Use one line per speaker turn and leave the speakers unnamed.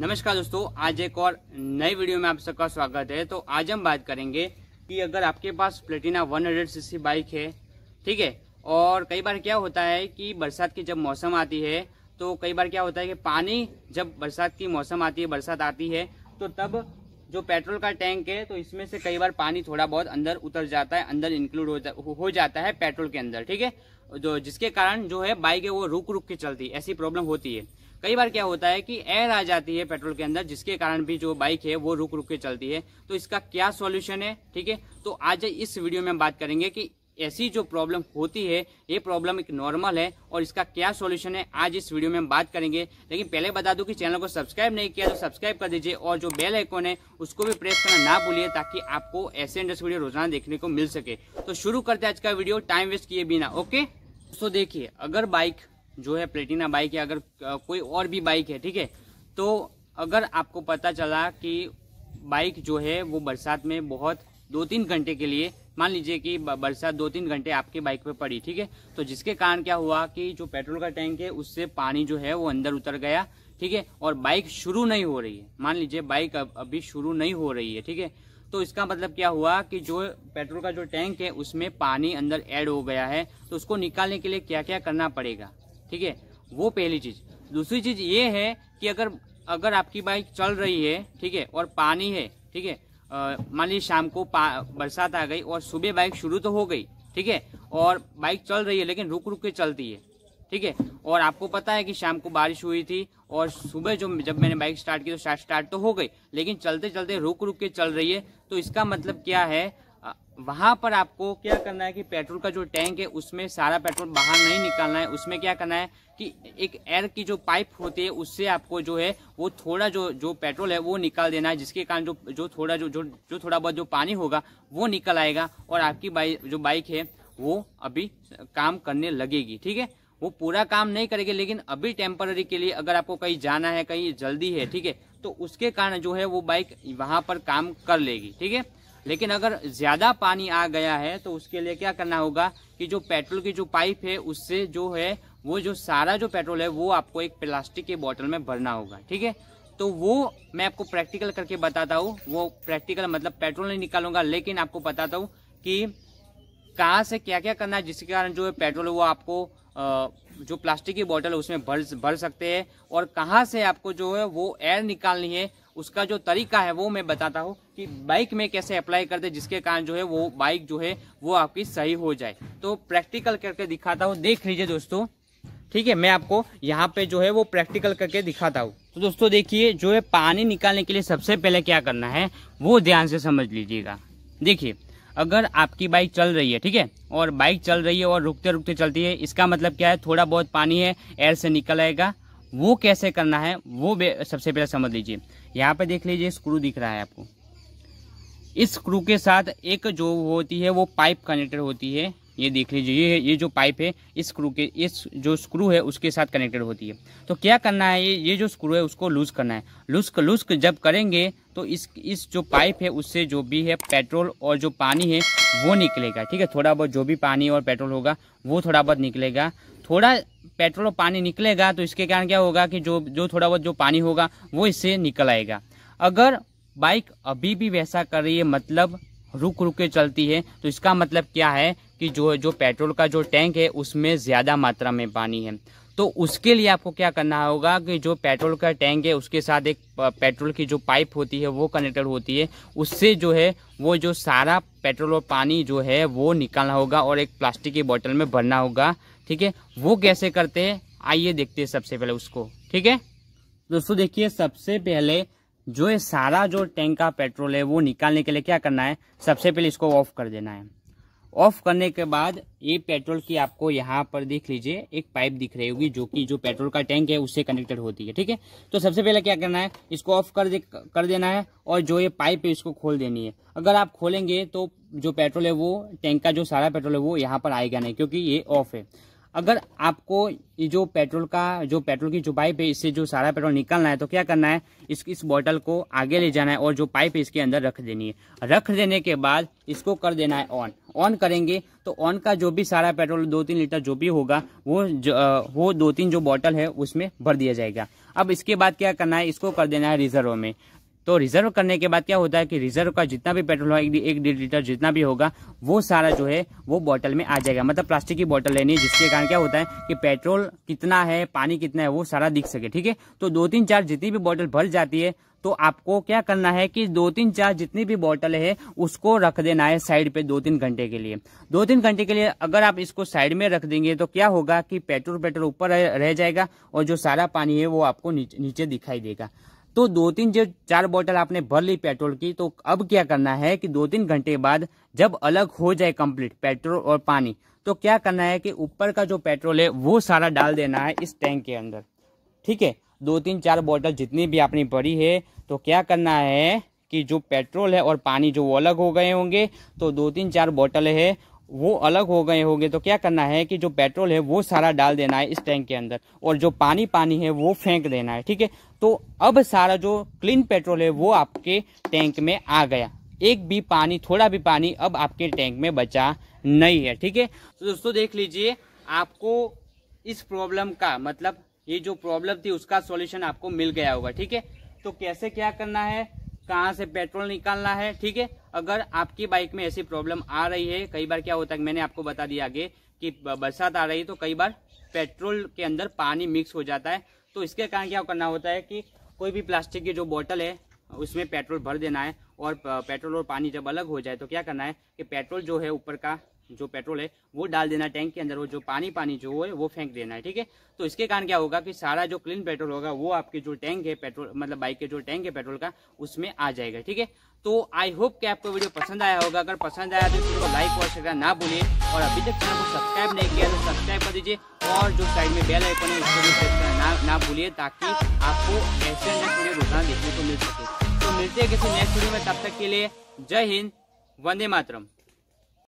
नमस्कार दोस्तों आज एक और नई वीडियो में आप सबका स्वागत है तो आज हम बात करेंगे कि अगर आपके पास प्लेटिना 100 सीसी बाइक है ठीक है और कई बार क्या होता है कि बरसात की जब मौसम आती है तो कई बार क्या होता है कि पानी जब बरसात की मौसम आती है बरसात आती है तो तब जो पेट्रोल का टैंक है तो इसमें से कई बार पानी थोड़ा बहुत अंदर उतर जाता है अंदर इंक्लूड हो जाता है पेट्रोल के अंदर ठीक है जो जिसके कारण जो है बाइक है वो रुक रुक के चलती ऐसी प्रॉब्लम होती है कई बार क्या होता है कि एयर आ जाती है पेट्रोल के अंदर जिसके कारण भी जो बाइक है वो रुक रुक के चलती है तो इसका क्या सॉल्यूशन है ठीक है तो आज इस वीडियो में हम बात करेंगे कि ऐसी जो प्रॉब्लम होती है ये प्रॉब्लम एक नॉर्मल है और इसका क्या सॉल्यूशन है आज इस वीडियो में हम बात करेंगे लेकिन पहले बता दूं कि चैनल को सब्सक्राइब नहीं किया तो सब्सक्राइब कर दीजिए और जो बेल आइकॉन है उसको भी प्रेस करना ना भूलिए ताकि आपको ऐसे इंडस्ट वीडियो रोजाना देखने को मिल सके तो शुरू करते आज का वीडियो टाइम वेस्ट किए बिना ओके तो देखिए अगर बाइक जो है प्लेटिना बाइक है अगर कोई और भी बाइक है ठीक है तो अगर आपको पता चला कि बाइक जो है वो बरसात में बहुत दो तीन घंटे के लिए मान लीजिए कि बरसात दो तीन घंटे आपके बाइक पे पड़ी ठीक है तो जिसके कारण क्या हुआ कि जो पेट्रोल का टैंक है उससे पानी जो है वो अंदर उतर गया ठीक है और बाइक शुरू नहीं हो रही है मान लीजिए बाइक अब अभी शुरू नहीं हो रही है ठीक है तो इसका मतलब क्या हुआ कि जो पेट्रोल का जो टैंक है उसमें पानी अंदर एड हो गया है तो उसको निकालने के लिए क्या क्या करना पड़ेगा ठीक है वो पहली चीज दूसरी चीज ये है कि अगर अगर आपकी बाइक चल रही है ठीक है और पानी है ठीक है मान लीजिए शाम को बरसात आ गई और सुबह बाइक शुरू तो हो गई ठीक है और बाइक चल रही है लेकिन रुक रुक के चलती है ठीक है और आपको पता है कि शाम को बारिश हुई थी और सुबह जो जब मैंने बाइक स्टार्ट की तो स्टार्ट स्टार्ट तो हो गई लेकिन चलते चलते रुक रुक के चल रही है तो इसका मतलब क्या है वहाँ पर आपको क्या करना है कि पेट्रोल का जो टैंक है उसमें सारा पेट्रोल बाहर नहीं निकालना है उसमें क्या करना है कि एक एयर की जो पाइप होती है उससे आपको जो है वो थोड़ा जो जो पेट्रोल है वो निकाल देना है जिसके कारण जो जो थोड़ा जो जो जो थोड़ा बहुत जो पानी होगा वो निकल आएगा और आपकी बाइक जो बाइक है वो अभी काम करने लगेगी ठीक है वो पूरा काम नहीं करेगी लेकिन अभी टेम्पररी के लिए अगर आपको कहीं जाना है कहीं जल्दी है ठीक है तो उसके कारण जो है वो बाइक वहाँ पर काम कर लेगी ठीक है लेकिन अगर ज़्यादा पानी आ गया है तो उसके लिए क्या करना होगा कि जो पेट्रोल की जो पाइप है उससे जो है वो जो सारा जो पेट्रोल है वो आपको एक प्लास्टिक के बॉटल में भरना होगा ठीक है तो वो मैं आपको प्रैक्टिकल करके बताता हूँ वो प्रैक्टिकल मतलब पेट्रोल नहीं निकालूंगा लेकिन आपको बताता हूँ कि कहाँ से क्या क्या करना है जिसके कारण जो है पेट्रोल वो आपको जो प्लास्टिक की बॉटल है उसमें भर भर सकते हैं और कहाँ से आपको जो है वो एयर निकालनी है उसका जो तरीका है वो मैं बताता हूँ कि बाइक में कैसे अप्लाई कर दे जिसके कारण जो है वो बाइक जो है वो आपकी सही हो जाए तो प्रैक्टिकल करके दिखाता हूँ देख लीजिए दोस्तों ठीक है मैं आपको यहाँ पे जो है वो प्रैक्टिकल करके दिखाता हूँ तो दोस्तों देखिए जो है पानी निकालने के लिए सबसे पहले क्या करना है वो ध्यान से समझ लीजिएगा देखिए अगर आपकी बाइक चल रही है ठीक है और बाइक चल रही है और रुकते रुकते चलती है इसका मतलब क्या है थोड़ा बहुत पानी है एयर से निकल आएगा वो कैसे करना है वो सबसे पहले समझ लीजिए यहाँ पे देख लीजिए स्क्रू दिख रहा है आपको इस स्क्रू के साथ एक जो होती है वो पाइप कनेक्टेड होती है ये देख लीजिए ये ये जो पाइप है इस स्क्रू के इस जो स्क्रू है उसके साथ कनेक्टेड होती है तो क्या करना है ये ये जो स्क्रू है उसको लूज़ करना है लूज लूज जब करेंगे तो इस इस जो पाइप है उससे जो भी है पेट्रोल और जो पानी है वो निकलेगा ठीक है थोड़ा बहुत जो भी पानी और पेट्रोल होगा वो थोड़ा बहुत निकलेगा थोड़ा पेट्रोल और पानी निकलेगा तो इसके कारण क्या होगा कि जो जो थोड़ा बहुत जो पानी होगा वो इससे निकल आएगा अगर बाइक अभी भी वैसा कर रही है मतलब रुक रुक के चलती है तो इसका मतलब क्या है कि जो जो पेट्रोल का जो टैंक है उसमें ज़्यादा मात्रा में पानी है तो उसके लिए आपको क्या करना होगा कि जो पेट्रोल का टैंक है उसके साथ एक पेट्रोल की जो पाइप होती है वो कनेक्टेड होती है उससे जो है वो जो सारा पेट्रोल और पानी जो है वो निकालना होगा और एक प्लास्टिक की बोतल में भरना होगा ठीक है वो कैसे करते हैं आइए देखते हैं सबसे पहले उसको ठीक है दोस्तों देखिए सबसे पहले जो है सारा जो टैंक का पेट्रोल है वो निकालने के लिए क्या करना है सबसे पहले इसको ऑफ कर देना है ऑफ करने के बाद ये पेट्रोल की आपको यहाँ पर देख लीजिए एक पाइप दिख रही होगी जो कि जो पेट्रोल का टैंक है उससे कनेक्टेड होती है ठीक है तो सबसे पहले क्या करना है इसको ऑफ कर दे कर देना है और जो ये पाइप है इसको खोल देनी है अगर आप खोलेंगे तो जो पेट्रोल है वो टैंक का जो सारा पेट्रोल है वो यहाँ पर आएगा नहीं क्योंकि ये ऑफ है अगर आपको ये जो पेट्रोल का जो पेट्रोल की जो पाइप है इससे जो सारा पेट्रोल निकालना है तो क्या करना है इस इस बॉटल को आगे ले जाना है और जो पाइप है इसके अंदर रख देनी है रख देने के बाद इसको कर देना है ऑन ऑन करेंगे तो ऑन का जो भी सारा पेट्रोल दो तीन लीटर जो भी होगा वो जो, वो दो तीन जो बॉटल है उसमें भर दिया जाएगा अब इसके बाद क्या करना है इसको कर देना है रिजर्व में तो रिजर्व करने के बाद क्या होता है कि रिजर्व का जितना भी पेट्रोल होगा एक डेढ़ लीटर जितना भी होगा वो सारा जो है वो बॉटल में आ जाएगा मतलब प्लास्टिक की बॉटल लेनी है जिसके कारण क्या होता है कि पेट्रोल कितना है पानी कितना है वो सारा दिख सके ठीक है तो दो तीन चार जितनी भी बॉटल भर जाती है तो आपको क्या करना है कि दो तीन चार जितनी भी बॉटल है उसको रख देना है साइड पे दो तीन घंटे के लिए दो तीन घंटे के लिए अगर आप इसको साइड में रख देंगे तो क्या होगा कि पेट्रोल पेट्रोल ऊपर रह जाएगा और जो सारा पानी है वो आपको नीचे दिखाई देगा तो दो तीन जो चार बोतल आपने भर ली पेट्रोल की तो अब क्या करना है कि दो तीन घंटे बाद जब अलग हो जाए कंप्लीट पेट्रोल और पानी तो क्या करना है कि ऊपर का जो पेट्रोल है वो सारा डाल देना है इस टैंक के अंदर ठीक है दो तीन चार बोतल जितनी भी आपने भरी है तो क्या करना है कि जो पेट्रोल है और पानी जो वो अलग हो गए होंगे तो दो तीन चार बोतल है वो अलग हो गए होंगे तो क्या करना है कि जो पेट्रोल है वो सारा डाल देना है इस टैंक के अंदर और जो पानी पानी है वो फेंक देना है ठीक है तो अब सारा जो क्लीन पेट्रोल है वो आपके टैंक में आ गया एक भी पानी थोड़ा भी पानी अब आपके टैंक में बचा नहीं है ठीक है तो दोस्तों देख लीजिए आपको इस प्रॉब्लम का मतलब ये जो प्रॉब्लम थी उसका सॉल्यूशन आपको मिल गया होगा ठीक है तो कैसे क्या करना है कहाँ से पेट्रोल निकालना है ठीक है अगर आपकी बाइक में ऐसी प्रॉब्लम आ रही है कई बार क्या होता है मैंने आपको बता दिया आगे कि बरसात आ रही है तो कई बार पेट्रोल के अंदर पानी मिक्स हो जाता है तो इसके कारण क्या करना होता है कि कोई भी प्लास्टिक की जो बॉटल है उसमें पेट्रोल भर देना है और पेट्रोल और पानी जब अलग हो जाए तो क्या करना है कि पेट्रोल जो है ऊपर का जो पेट्रोल है वो डाल देना टैंक के अंदर वो जो पानी पानी जो है वो फेंक देना है ठीक है तो इसके कारण क्या होगा कि सारा जो क्लीन पेट्रोल होगा वो आपके जो टैंक है पेट्रोल मतलब बाइक के जो टैंक है पेट्रोल का उसमें आ जाएगा ठीक है तो आई होप कि आपको वीडियो पसंद आया होगा अगर पसंद आया तो इसको लाइक और शेयर ना भूलें और अभी तक चैनल को सब्सक्राइब नहीं किया तो सब्सक्राइब कर दीजिए और जो साइड में बेल आइकन है उसको भी प्रेस करना ना, ना भूलिए ताकि आपको ऐसे वीडियो रोजाना देखने को मिल सके तो मिलते हैं किसी नेक्स्ट वीडियो में तब तक के लिए जय हिंद वंदे मातरम